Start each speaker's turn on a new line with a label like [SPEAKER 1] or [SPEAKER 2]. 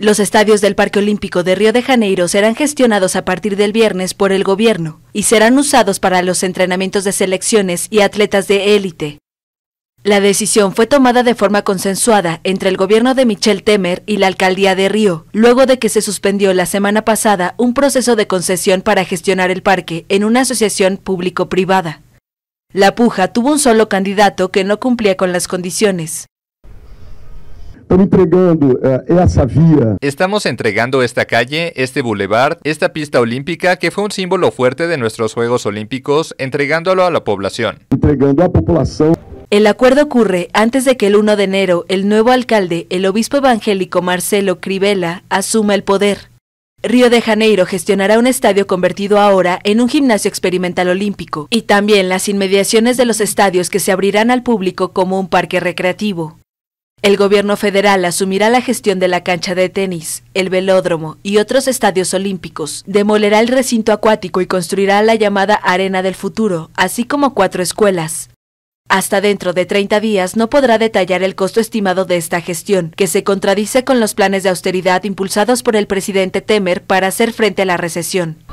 [SPEAKER 1] Los estadios del Parque Olímpico de Río de Janeiro serán gestionados a partir del viernes por el gobierno y serán usados para los entrenamientos de selecciones y atletas de élite. La decisión fue tomada de forma consensuada entre el gobierno de Michel Temer y la alcaldía de Río, luego de que se suspendió la semana pasada un proceso de concesión para gestionar el parque en una asociación público-privada. La puja tuvo un solo candidato que no cumplía con las condiciones estamos entregando esta calle,
[SPEAKER 2] este boulevard, esta pista olímpica que fue un símbolo fuerte de nuestros Juegos Olímpicos, entregándolo a la población. a la población.
[SPEAKER 1] El acuerdo ocurre antes de que el 1 de enero el nuevo alcalde, el obispo evangélico Marcelo Crivella, asuma el poder. Río de Janeiro gestionará un estadio convertido ahora en un gimnasio experimental olímpico y también las inmediaciones de los estadios que se abrirán al público como un parque recreativo. El gobierno federal asumirá la gestión de la cancha de tenis, el velódromo y otros estadios olímpicos, demolerá el recinto acuático y construirá la llamada Arena del Futuro, así como cuatro escuelas. Hasta dentro de 30 días no podrá detallar el costo estimado de esta gestión, que se contradice con los planes de austeridad impulsados por el presidente Temer para hacer frente a la recesión.